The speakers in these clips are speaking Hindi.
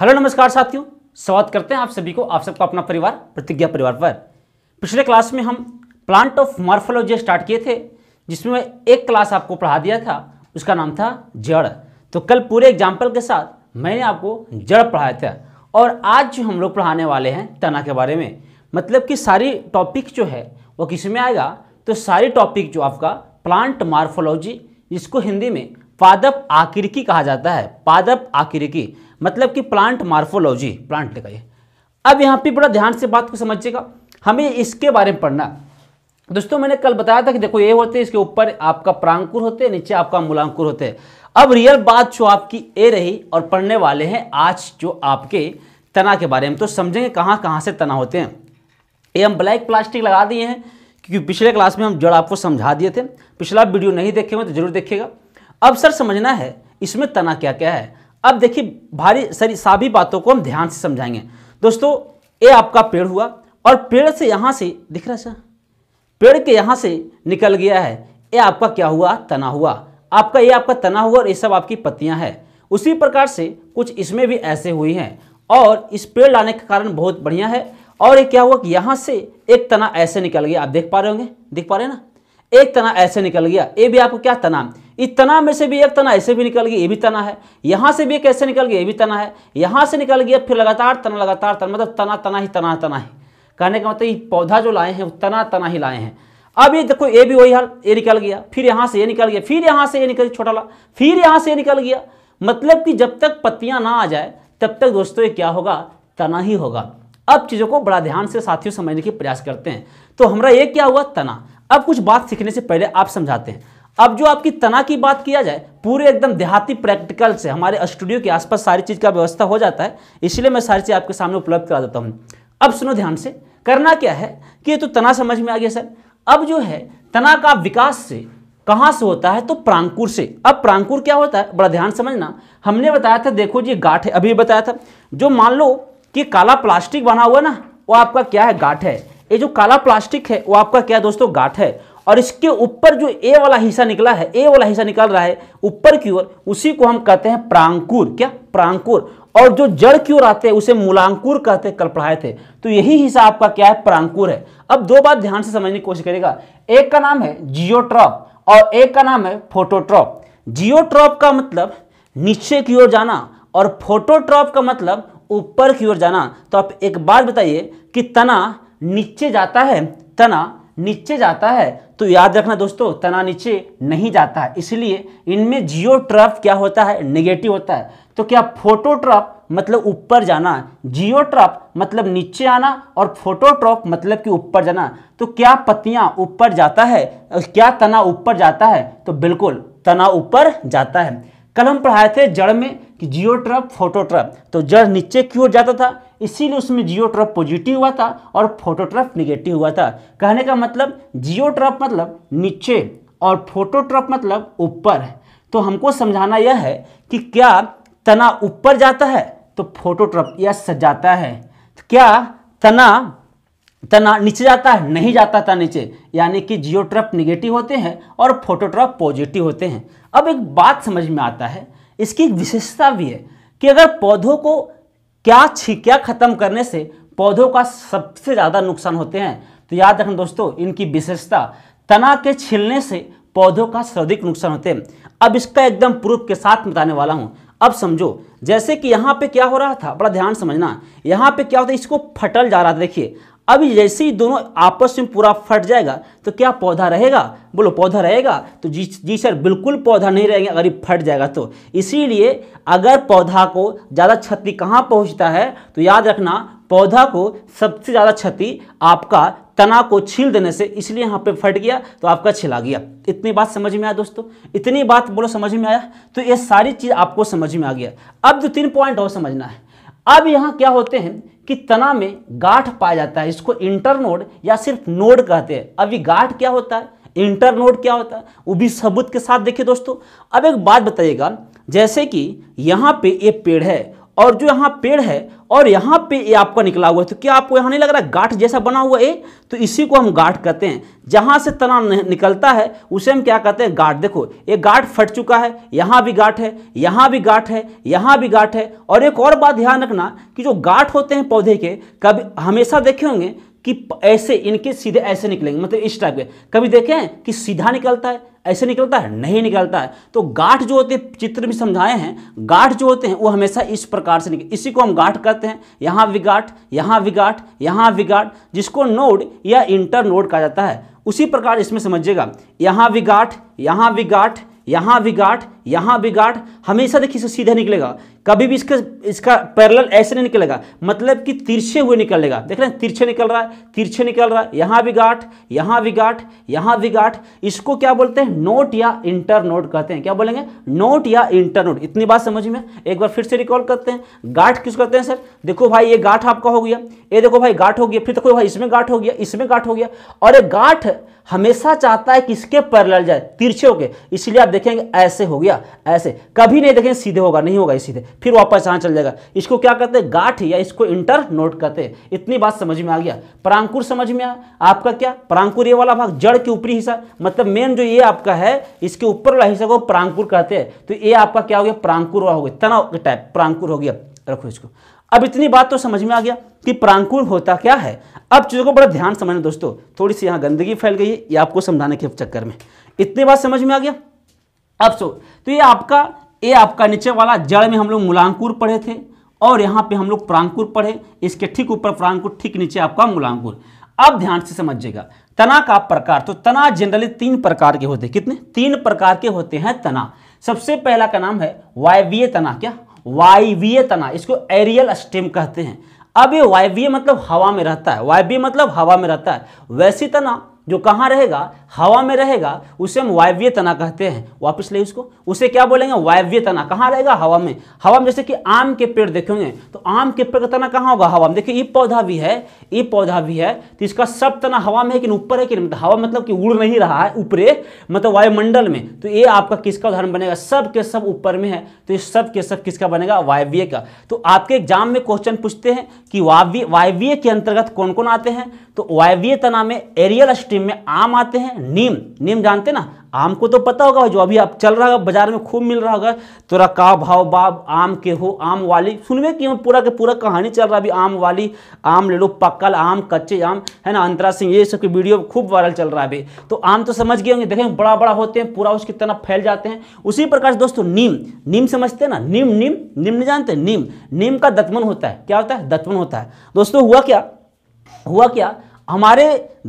हेलो नमस्कार साथियों स्वागत करते हैं आप सभी को आप सबका अपना परिवार प्रतिज्ञा परिवार पर पिछले क्लास में हम प्लांट ऑफ मॉर्फोलॉजी स्टार्ट किए थे जिसमें मैं एक क्लास आपको पढ़ा दिया था उसका नाम था जड़ तो कल पूरे एग्जाम्पल के साथ मैंने आपको जड़ पढ़ाया था और आज जो हम लोग पढ़ाने वाले हैं तना के बारे में मतलब कि सारी टॉपिक जो है वो किस में आएगा तो सारी टॉपिक जो आपका प्लांट मार्फोलॉजी जिसको हिंदी में पादप आकृति कहा जाता है पादप आकृति मतलब कि प्लांट मार्फोलॉजी प्लांट लिखा ये अब यहाँ पे बड़ा ध्यान से बात को समझिएगा हमें इसके बारे में पढ़ना दोस्तों मैंने कल बताया था कि देखो ये होते हैं इसके ऊपर आपका प्रांकुर होते हैं नीचे आपका मूलांकुर होते हैं अब रियल बात जो आपकी ए रही और पढ़ने वाले हैं आज जो आपके तना के बारे में तो समझेंगे कहाँ कहाँ से तना होते हैं ये हम ब्लैक प्लास्टिक लगा दिए हैं क्योंकि पिछले क्लास में हम जड़ आपको समझा दिए थे पिछला वीडियो नहीं देखे हुए तो जरूर देखिएगा अब सर समझना है इसमें तना क्या क्या है अब देखिए भारी सारी सभी बातों को हम ध्यान से समझाएंगे दोस्तों ये आपका पेड़ हुआ और पेड़ से यहाँ से दिख रहा सर पेड़ के यहाँ से निकल गया है ये आपका क्या हुआ तना हुआ आपका ये आपका तना हुआ और ये सब आपकी पत्तियाँ हैं उसी प्रकार से कुछ इसमें भी ऐसे हुई हैं और इस पेड़ लाने के कारण बहुत बढ़िया है और ये क्या हुआ कि यहाँ से एक तना ऐसे निकल गया आप देख पा रहे होंगे देख पा रहे हैं ना एक तना ऐसे निकल गया ये भी आपको क्या तना इस तना में से भी एक तना ऐसे भी निकल गया ये भी तना है यहाँ से भी एक ऐसे निकल गया ये भी तना है यहाँ से निकल गया फिर लगातार तना लगातार तना मतलब तना तना ही तना तना ही कहने का मतलब ये पौधा जो लाए हैं वो तना तना ही लाए हैं अब ये देखो ये भी वही हाल ये निकल गया फिर यहाँ से ये निकल गया फिर यहाँ से ये निकल छोटा ला फिर यहाँ से ये निकल गया मतलब कि जब तक पत्तियाँ ना आ जाए तब तक दोस्तों ये क्या होगा तना ही होगा अब चीज़ों को बड़ा ध्यान से साथियों समझने की प्रयास करते हैं तो हमारा ये क्या हुआ तना अब कुछ बात सीखने से पहले आप समझाते हैं अब जो आपकी तना की बात किया जाए पूरे एकदम देहाती प्रैक्टिकल से हमारे स्टूडियो के आसपास सारी चीज़ का व्यवस्था हो जाता है इसलिए मैं सारी चीज़ आपके सामने उपलब्ध करा देता हूँ अब सुनो ध्यान से करना क्या है कि तो तना समझ में आ गया सर अब जो है तना का विकास से कहाँ से होता है तो प्रांकुर से अब प्रांकुर क्या होता है बड़ा ध्यान समझना हमने बताया था देखो जी गाठ है अभी बताया था जो मान लो कि काला प्लास्टिक बना हुआ ना वो आपका क्या है गाठ है ये जो काला प्लास्टिक है वो आपका क्या दोस्तों गाठ है और इसके ऊपर जो ए वाला हिस्सा निकला है ए वाला हिस्सा निकल रहा है ऊपर की ओर उसी को हम कहते हैं प्रांकुर क्या प्रांकुर और जो जड़ की ओर आते हैं उसे मूलांकुर कहते कल पढ़ाए थे तो यही हिस्सा आपका क्या है प्रांकुर है अब दो बात ध्यान से समझने की कोशिश करेगा एक का नाम है जियोट्रॉप और एक का नाम है फोटोट्रॉप जियोट्रॉप का मतलब नीचे की ओर जाना और फोटोट्रॉप का मतलब ऊपर की ओर जाना तो आप एक बात बताइए कि तना नीचे जाता है तना नीचे जाता है तो याद रखना दोस्तों तना नीचे नहीं जाता है इसलिए इनमें जियो ट्रफ क्या होता है निगेटिव होता है तो क्या फोटोट्रफ मतलब ऊपर जाना जियोट्रफ मतलब नीचे आना और फोटोट्रॉप मतलब कि ऊपर जाना तो क्या पत्तियां ऊपर जाता है क्या तना ऊपर जाता है तो बिल्कुल तना ऊपर जाता है कल हम पढ़ाए थे जड़ में कि जियोट्रप फोटोट्रप तो जड़ नीचे की ओर जाता था इसीलिए उसमें जियोट्रप पॉजिटिव हुआ था और फोटोट्रप निगेटिव हुआ था कहने का मतलब जियोट्रप मतलब नीचे और फोटोट्रप मतलब ऊपर है तो हमको समझाना यह है कि क्या तना ऊपर जाता है तो फोटोट्रप या सजाता है क्या तना तना नीचे जाता है नहीं जाता था नीचे यानी कि जियोट्रप निगेटिव होते हैं और फोटोट्रप पॉजिटिव होते हैं अब एक बात समझ में आता है इसकी विशेषता भी है कि अगर पौधों को क्या छिक्या खत्म करने से पौधों का सबसे ज़्यादा नुकसान होते हैं तो याद रखना दोस्तों इनकी विशेषता तना के छिलने से पौधों का सर्वाधिक नुकसान होते हैं अब इसका एकदम प्रूफ के साथ बताने वाला हूँ अब समझो जैसे कि यहाँ पे क्या हो रहा था बड़ा ध्यान समझना यहाँ पे क्या होता है इसको फटल जा रहा था देखिए अब जैसे ही दोनों आपस में पूरा फट जाएगा तो क्या पौधा रहेगा बोलो पौधा रहेगा तो जी जी सर बिल्कुल पौधा नहीं रहेगा अगर ये फट जाएगा तो इसीलिए अगर पौधा को ज़्यादा क्षति कहाँ पहुँचता है तो याद रखना पौधा को सबसे ज़्यादा क्षति आपका तना को छील देने से इसलिए यहाँ पे फट गया तो आपका छिला गया इतनी बात समझ में आया दोस्तों इतनी बात बोलो समझ में आया तो ये सारी चीज़ आपको समझ में आ गया अब जो तीन पॉइंट और समझना है अब यहाँ क्या होते हैं कि तना में गांठ पाया जाता है इसको इंटरनोड या सिर्फ नोड कहते हैं अभी गाठ गांठ क्या होता है इंटरनोड क्या होता है वो भी सबूत के साथ देखिए दोस्तों अब एक बात बताइएगा जैसे कि यहाँ पे ये पेड़ है और जो यहाँ पेड़ है और यहाँ पे ये आपका निकला हुआ है तो क्या आपको यहाँ नहीं लग रहा है गाठ जैसा बना हुआ है तो इसी को हम गाठ कहते हैं जहाँ से तना निकलता है उसे हम क्या कहते हैं गाठ देखो ये गाठ फट चुका है यहाँ भी गाठ है यहाँ भी गाठ है यहाँ भी गाठ है और एक और बात ध्यान रखना कि जो गाठ होते हैं पौधे के कभी हमेशा देखे होंगे कि ऐसे इनके सीधे ऐसे निकलेंगे मतलब इस टाइप के कभी देखें कि सीधा निकलता है ऐसे निकलता है नहीं निकलता है तो गाठ जो होते हैं चित्र में समझाए हैं गाठ जो होते हैं वो हमेशा इस प्रकार से निकल इसी को हम गाठ कहते हैं यहाँ विगाठ यहाँ विगाठ यहाँ विगाठ जिसको नोड या इंटर नोड कहा जाता है उसी प्रकार इसमें समझिएगा यहाँ विगाठ यहाँ विगाठ यहाँ विगाठ यहाँ भी गाठ हमेशा देखिए सीधा निकलेगा कभी भी इसके इसका पैरल ऐसे नहीं निकलेगा मतलब कि तिरछे हुए निकलेगा देख रहे हैं तिरछे निकल रहा है तिरछे निकल रहा है यहाँ भी गाठ यहाँ भी गाठ यहाँ भी गाठ इसको क्या बोलते हैं नोट या इंटर नोट कहते हैं क्या बोलेंगे नोट या इंटर नोट इतनी बात समझ में एक बार फिर से रिकॉल करते हैं गाठ किस करते हैं सर देखो भाई ये गाठ आपका हो गया ये देखो भाई गाठ हो गया फिर देखो भाई इसमें गाठ हो गया इसमें गाठ हो गया और ये गाठ हमेशा चाहता है कि इसके पैरल जाए तिरछे हो गए इसलिए आप देखेंगे ऐसे हो गया गया ऐसे कभी नहीं देखें सीधे होगा नहीं होगा ये सीधे फिर वापस यहाँ चल जाएगा इसको क्या कहते हैं गाठ या इसको इंटर नोट कहते हैं इतनी बात समझ में आ गया परांकुर समझ में आया आपका क्या परांकुर ये वाला भाग जड़ के ऊपरी हिस्सा मतलब मेन जो ये आपका है इसके ऊपर वाला हिस्सा को परांकुर कहते हैं तो ये आपका क्या हो गया परांकुर हो गया तनाव टाइप परांकुर हो गया रखो इसको अब इतनी बात तो समझ में आ गया कि प्रांकुर होता क्या है अब चीज़ों को बड़ा ध्यान समझना दोस्तों थोड़ी सी यहाँ गंदगी फैल गई है ये आपको समझाने के चक्कर में इतनी बात समझ में आ गया सो तो ये आपका ये आपका नीचे वाला जड़ में हम लोग मूलांकुर पढ़े थे और यहाँ पे हम लोग प्रांकुर पढ़े इसके ठीक ऊपर प्रांकुर ठीक नीचे आपका मूलांकुर अब ध्यान से समझिएगा तना का प्रकार तो तना जनरली तीन प्रकार के होते हैं कितने तीन प्रकार के होते हैं तना सबसे पहला का नाम है वायवीय तना क्या वायवीय तना इसको एरियल स्टेम कहते हैं अब ये वायवीय मतलब हवा में रहता है वायवीय मतलब हवा में रहता है वैसी तना जो कहाँ रहेगा हवा में रहेगा उसे हम वायव्य तना कहते हैं वापस ले उसको उसे क्या बोलेंगे वायव्य तना कहाँ रहेगा हवा में हवा में जैसे कि आम के पेड़ देखेंगे तो आम के पेड़ का तना कहाँ होगा हवा में देखिए ये पौधा भी है ये पौधा भी है तो इसका सब तना हवा में है कि ऊपर है कि नहीं मतलब हवा मतलब कि उड़ नहीं रहा है ऊपरे मतलब वायुमंडल में तो ये आपका किसका उदाहरण बनेगा सब के सब ऊपर में है तो ये सब के सब किसका बनेगा वायव्य का तो आपके एग्जाम में क्वेश्चन पूछते हैं कि वायव्य वायव्य के अंतर्गत कौन कौन आते हैं तो वायव्य तना में एरियल स्टीम सिक्किम में आम आते हैं नीम नीम जानते ना आम को तो पता होगा जो अभी अब चल रहा होगा बाजार में खूब मिल रहा होगा तोरा का भाव बाब आम के हो आम वाली सुनवे कि पूरा के पूरा कहानी चल रहा है अभी आम वाली आम ले लो पक्कल आम कच्चे आम है ना अंतरा सिंह ये सब की वीडियो खूब वायरल चल रहा है अभी तो आम तो समझ गए होंगे देखें बड़ा बड़ा होते हैं पूरा उसकी तरह फैल जाते हैं उसी प्रकार से दोस्तों नीम नीम समझते हैं ना नीम नीम नीम नहीं जानते नीम नीम का दतमन होता है क्या होता है दतमन होता है दोस्तों हुआ क्या हुआ क्या हमारे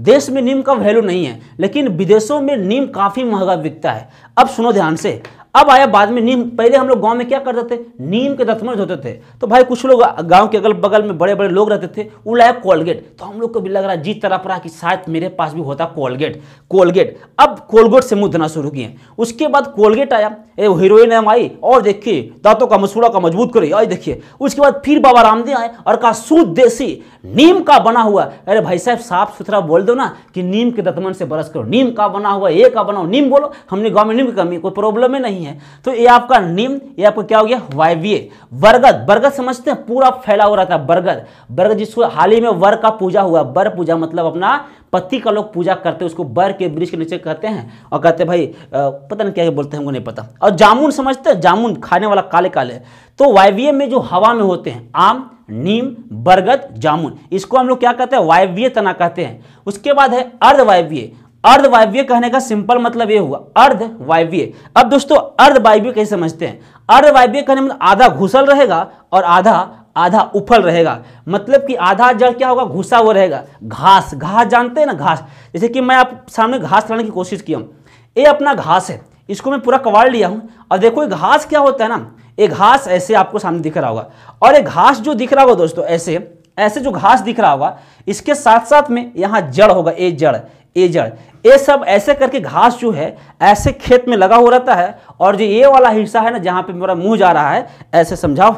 देश में नीम का वैल्यू नहीं है लेकिन विदेशों में नीम काफ़ी महंगा बिकता है अब सुनो ध्यान से अब आया बाद में नीम पहले हम लोग गांव में क्या करते थे नीम के दसमन होते थे तो भाई कुछ लोग गांव के अगल बगल में बड़े बड़े लोग रहते थे वो लाया कोलगेट तो हम लोग को भी लग रहा जी तरफ रहा कि शायद मेरे पास भी होता कोलगेट कोलगेट अब कोलगेट से मुँह धोना शुरू किए उसके बाद कोलगेट आया ए हीरोइन हम आई और देखिए दांतों का मसूड़ा का मजबूत करिए और देखिए उसके बाद फिर बाबा रामदेव आए और कहा सूद देसी नीम का बना हुआ अरे भाई साहब साफ सुथरा बोल दो ना कि नीम के दतमन से बरस करो नीम का बना हुआ ये का बना हुआ नीम बोलो हमने गाँव में नीम की कमी कोई प्रॉब्लम ही नहीं नहीं है तो ये आपका निम्न ये आपका क्या हो गया वायव्य बरगद बरगद समझते हैं पूरा फैला हो रहा था बरगद बरगद जिसको हाल ही में वर का पूजा हुआ बर पूजा मतलब अपना पति का लोग पूजा करते हैं उसको बर के वृक्ष के नीचे कहते हैं और कहते हैं भाई पता नहीं क्या बोलते हैं हमको नहीं पता और जामुन समझते हैं जामुन खाने वाला काले काले तो वायव्य में जो हवा में होते हैं आम नीम बरगद जामुन इसको हम लोग क्या कहते हैं वायव्य तना कहते हैं उसके बाद है अर्धवायव्य अर्धवायव्य कहने का सिंपल मतलब ये हुआ अर्धवायव्य अब दोस्तों अर्धवायव्य कैसे समझते हैं अर्धवायव्य कहने मतलब आधा घुसल रहेगा और आधा आधा उफल रहेगा मतलब कि आधा जड़ क्या होगा घुसा हुआ रहेगा घास घास जानते हैं ना घास जैसे कि मैं आप सामने घास लाने की कोशिश किया हूँ ये अपना घास है इसको मैं पूरा कवाड़ लिया हूँ और देखो ये घास क्या होता है ना ये घास ऐसे आपको सामने दिख रहा होगा और ये घास जो दिख रहा होगा दोस्तों ऐसे ऐसे जो घास दिख रहा होगा इसके साथ साथ में यहाँ जड़ होगा ए जड़ ए जड़ ये सब ऐसे करके घास जो है ऐसे खेत में लगा हुआ रहता है और जो ये वाला हिस्सा है ना जहाँ पे मेरा मुंह जा रहा है ऐसे समझाओ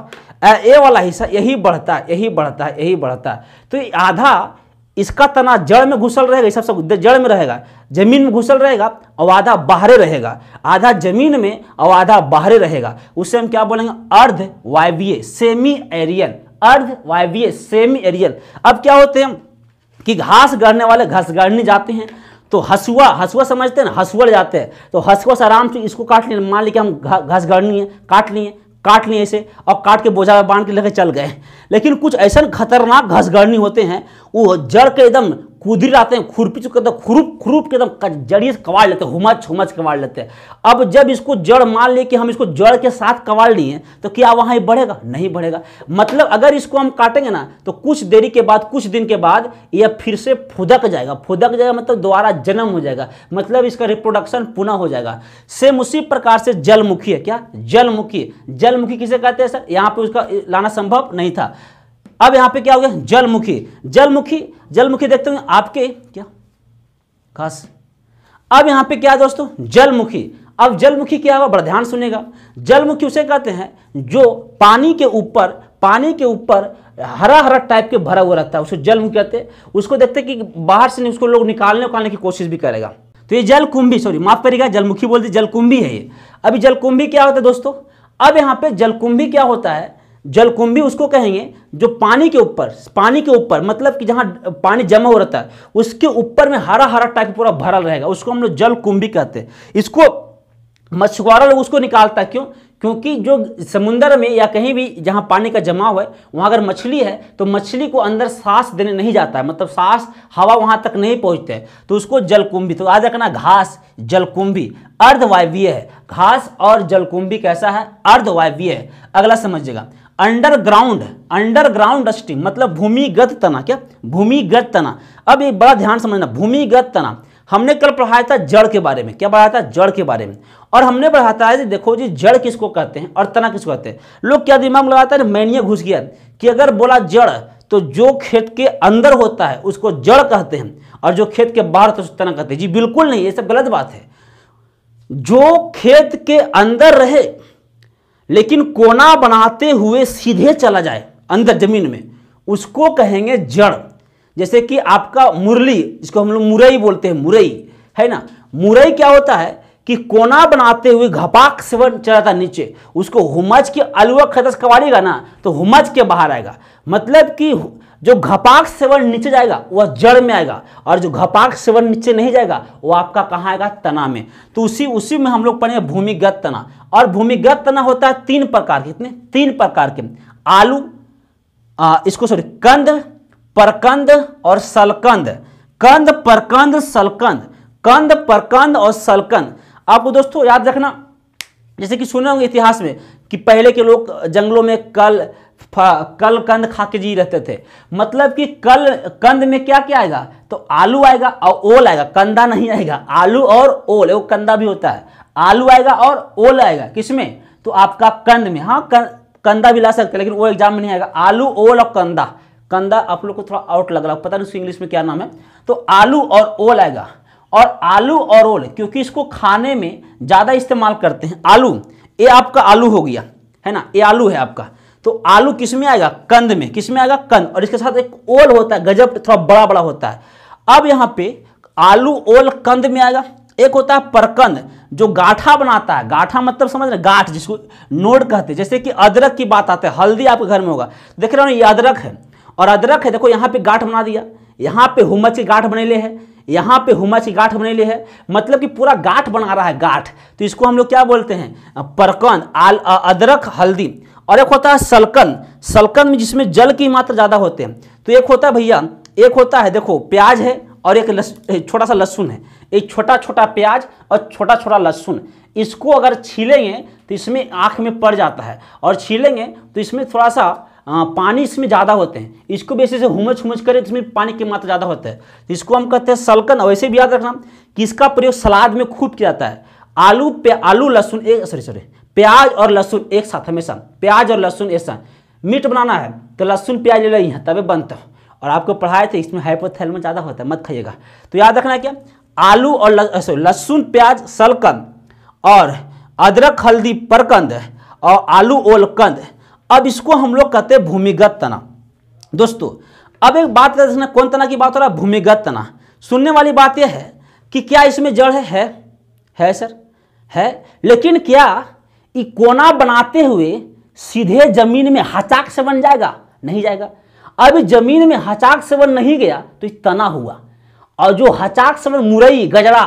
ये वाला हिस्सा यही बढ़ता है यही बढ़ता है यही बढ़ता है तो आधा इसका तना जड़ में घुसल रहेगा ये सब सब जड़ में रहेगा जमीन में घुसल रहेगा और आधा बाहरे रहेगा आधा जमीन में और आधा बाहरे रहेगा उससे हम क्या बोलेंगे अर्ध वायवीय सेमी एरियन अर्ध वायवीय सेमी एरियल अब क्या होते हैं कि घास गढ़ने वाले घास गढ़ने जाते हैं तो हसुआ हसुआ समझते हैं ना हसुअल जाते हैं तो हसुआ से आराम से इसको काट लिए मान लीजिए हम घास गढ़नी है काट लिए काट लिए इसे और काट के बोझा बांध के लेकर चल गए लेकिन कुछ ऐसा खतरनाक घसगड़नी होते हैं वो जड़ के एकदम कुदराते हैं खुरपी चुके तो खुरूप खुरूप के एकदम तो जड़िए से कवाड़ लेते हैं हुमच हुमच कवाड़ लेते हैं अब जब इसको जड़ मान लिए कि हम इसको जड़ के साथ कवाड़ लिए तो क्या वहाँ ये बढ़ेगा नहीं बढ़ेगा मतलब अगर इसको हम काटेंगे ना तो कुछ देरी के बाद कुछ दिन के बाद यह फिर से फुदक जाएगा फुदक जाएगा मतलब दोबारा जन्म हो जाएगा मतलब इसका रिप्रोडक्शन पुनः हो जाएगा सेम उसी प्रकार से जलमुखी है क्या जलमुखी जलमुखी किसे कहते हैं सर यहाँ पर उसका लाना संभव नहीं था अब यहां पे क्या हो गया जलमुखी जलमुखी जलमुखी देखते होंगे आपके क्या खास अब यहां पे क्या दोस्तों जलमुखी अब जलमुखी क्या होगा बड़ा ध्यान सुनेगा जलमुखी उसे कहते हैं जो पानी के ऊपर पानी के ऊपर हरा हरा टाइप के भरा हुआ रहता है उसे जलमुखी कहते हैं उसको देखते हैं कि बाहर से उसको लोग निकालने उकालने की कोशिश भी करेगा तो ये जलकुंभी सॉरी माफ करेगा जलमुखी बोलते जलकुंभी है ये अभी जलकुंभी क्या होता है दोस्तों अब यहाँ पे जलकुंभी क्या होता है जलकुंभी उसको कहेंगे जो पानी के ऊपर पानी के ऊपर मतलब कि जहाँ पानी जमा हो रहता है उसके ऊपर में हरा हरा टाइप पूरा भरा रहेगा उसको हम लोग जलकुंभी कहते हैं इसको मछुआरा लोग उसको निकालता है क्यों क्योंकि जो समुंदर में या कहीं भी जहाँ पानी का जमाव है वहाँ अगर मछली है तो मछली को अंदर सांस देने नहीं जाता है मतलब सांस हवा वहां तक नहीं पहुँचते तो उसको जलकुंभी तो आज रखना घास जलकुंभी अर्धवायवीय है घास और जलकुंभी कैसा है अर्धवायवीय है अगला समझिएगा अंडरग्राउंड अंडरग्राउंड डस्टिंग मतलब भूमिगत तना क्या भूमिगत तना अब ये बड़ा ध्यान समझना भूमिगत तना हमने कल पढ़ाया था जड़ के बारे में क्या पढ़ाया था जड़ के बारे में और हमने पढ़ा था जी देखो जी जड़ किसको कहते हैं और तना किसको कहते हैं लोग क्या दिमाग लगाता है मैनिया घुस गया कि अगर बोला जड़ तो जो खेत के अंदर होता है उसको जड़ कहते हैं और जो खेत के बाहर तो तना कहते हैं जी बिल्कुल नहीं ये सब गलत बात है जो खेत के अंदर रहे लेकिन कोना बनाते हुए सीधे चला जाए अंदर जमीन में उसको कहेंगे जड़ जैसे कि आपका मुरली जिसको हम लोग मुरई बोलते हैं मुरई है ना मुरई क्या होता है कि कोना बनाते हुए घपाक से चला था नीचे उसको हुमज के अलवा खदस कवाड़ेगा ना तो हुमज के बाहर आएगा मतलब कि जो घपाक सेवन नीचे जाएगा वह जड़ में आएगा और जो घपाक सेवन नीचे नहीं जाएगा वो आपका कहाँ आएगा तना में तो उसी उसी में हम लोग पढ़ेंगे भूमिगत तना और भूमिगत तना होता है तीन प्रकार के कितने तीन प्रकार के आलू आ, इसको सॉरी कंद परकंद और सलकंद कंद परकंद सलकंद कंद परकंद और सलकंद आपको दोस्तों याद रखना जैसे कि सुने होंगे इतिहास में कि पहले के लोग जंगलों में कल कल कंद खा के जी रहते थे मतलब कि कल कंद में क्या क्या आएगा तो आलू आएगा और ओल आएगा कंदा नहीं आएगा आलू और ओल वो कंदा भी होता है आलू आएगा और ओल आएगा किसमें तो आपका कंद में हाँ कंदा भी ला सकते लेकिन वो एग्जाम में नहीं आएगा आलू ओल और कंदा कंदा आप लोग को थोड़ा आउट लग रहा है पता नहीं उसकी इंग्लिश में क्या नाम है तो आलू और ओल आएगा और आलू और ओल क्योंकि इसको खाने में ज़्यादा इस्तेमाल करते हैं आलू ये आपका आलू हो गया है ना ये आलू है आपका तो आलू किस में आएगा कंद में किस में आएगा कंद और इसके साथ एक ओल होता है गजब थोड़ा बड़ा बड़ा होता है अब यहाँ पे आलू ओल कंद में आएगा एक होता है परकंद जो गाठा बनाता है गाठा मतलब समझ रहे गाठ जिसको नोड कहते हैं जैसे कि अदरक की बात आते हैं हल्दी आपके घर में होगा देख रहे हो ना ये अदरक है और अदरक है देखो यहाँ पे गाठ बना दिया यहाँ पे हुमच की गांठ बने ले है यहाँ पे हुमच की गांठ बने ले है मतलब कि पूरा गांठ बना रहा है गांठ तो इसको हम लोग क्या बोलते हैं परकन आल अदरक हल्दी और एक होता है सलकन सलकन में जिसमें जल की मात्रा ज़्यादा होते हैं तो एक होता है भैया एक होता है देखो प्याज है और एक छोटा सा लहसुन है एक छोटा छोटा प्याज और छोटा छोटा लहसुन इसको अगर छीलेंगे तो इसमें आँख में पड़ जाता है और छीलेंगे तो इसमें थोड़ा सा हाँ, पानी इसमें ज़्यादा होते हैं इसको भी ऐसे हुमच हुमच करें तो इसमें पानी की मात्रा ज़्यादा होता है तो इसको हम कहते हैं सलकन वैसे भी याद रखना कि इसका प्रयोग सलाद में खूब किया जाता है आलू आलू लहसुन एक सॉरी सॉरी प्याज और लहसुन एक साथ हमेशा प्याज और लहसुन ऐसा मीट बनाना है तो लहसुन प्याज ले रही है तभी बनता है और आपको पढ़ाए थे इसमें हाइपोथैलेमस ज़्यादा होता है मत खाइएगा तो याद रखना क्या आलू और लहसुन प्याज सलकंद और अदरक हल्दी परकंद और आलू ओलकंद अब इसको हम लोग कहते हैं भूमिगत तना दोस्तों अब एक बात करते हैं कौन तना की बात हो रहा है भूमिगत तना सुनने वाली बात यह है कि क्या इसमें जड़ है है है सर है लेकिन क्या ये कोना बनाते हुए सीधे जमीन में हचाक से बन जाएगा नहीं जाएगा अब जमीन में हचाक से बन नहीं गया तो तना हुआ और जो हचाक से बन मुरई गजरा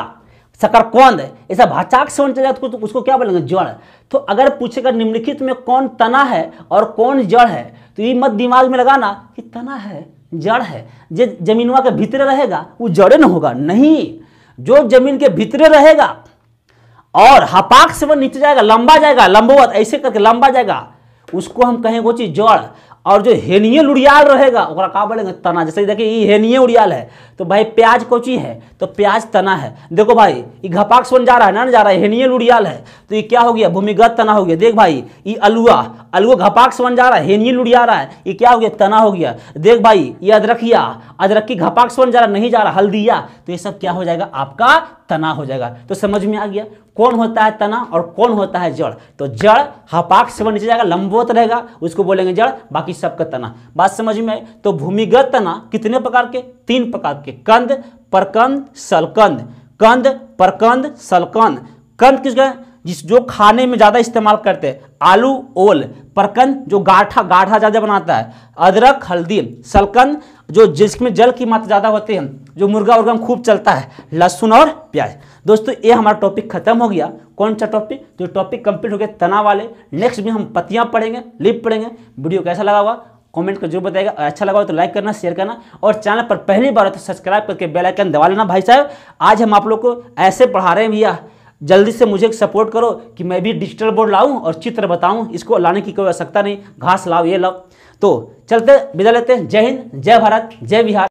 सकरकौंद ऐसा भाचाक से चल जाए तो उसको क्या बोलेंगे जड़ तो अगर पूछेगा निम्नलिखित में कौन तना है और कौन जड़ है तो ये मत दिमाग में लगाना कि तना है जड़ है जो जमीनवा के भीतर रहेगा वो जड़े ना होगा नहीं जो जमीन के भीतरे रहेगा और हपाक से वह नीचे जाएगा लंबा जाएगा लंबोवत ऐसे करके लंबा जाएगा उसको हम कहेंगे वो चीज जड़ और जो हेनिये उड़ियाल रहेगा वह कहा बोलेंगे तना जैसे देखिए ये हेनिये उड़ियाल है तो भाई प्याज कोची है तो प्याज तना है देखो भाई ये घपाक्स बन जा रहा है ना जा रहा है हेनिये उड़ियाल है तो ये क्या हो गया भूमिगत तना हो गया देख भाई ये अलुआ अलुआ घपाक्स बन जा रहा है हेनिये उड़िया रहा है ये क्या हो गया तना हो गया देख भाई ये अदरकिया अदरक की घपाक्स बन जा रहा नहीं जा रहा हल्दिया तो ये सब क्या हो जाएगा आपका तना हो जाएगा तो समझ में आ गया कौन होता है तना और कौन होता है जड़ तो जड़ हपाक से नीचे जाएगा लंबवत रहेगा उसको बोलेंगे जड़ बाकी सबका तना बात समझ में आई तो भूमिगत तना कितने प्रकार के तीन प्रकार के कंद परकंद सलकंद कंद परकंद सलकंद कंद किसका जिस जो खाने में ज़्यादा इस्तेमाल करते हैं आलू ओल परकंद जो गाठा गाढ़ा ज़्यादा बनाता है अदरक हल्दी सलकंद जो जिसमें जल की मात्रा ज़्यादा होती है जो मुर्गा उर्गा खूब चलता है लहसुन और प्याज दोस्तों ये हमारा टॉपिक खत्म हो गया कौन सा टॉपिक जो टॉपिक कंप्लीट हो गया तना वाले नेक्स्ट भी हम पतियाँ पढ़ेंगे लिप पढ़ेंगे वीडियो कैसा लगा हुआ कमेंट कर जरूर बताएगा और अच्छा लगा हो तो लाइक करना शेयर करना और चैनल पर पहली बार हो तो सब्सक्राइब करके बेल आइकन दबा लेना भाई साहब आज हम आप लोग को ऐसे पढ़ा रहे हैं भैया जल्दी से मुझे सपोर्ट करो कि मैं भी डिजिटल बोर्ड लाऊं और चित्र बताऊं इसको लाने की कोई आवश्यकता नहीं घास लाओ ये लाओ तो चलते विदा लेते हैं जय हिंद जय भारत जय बिहार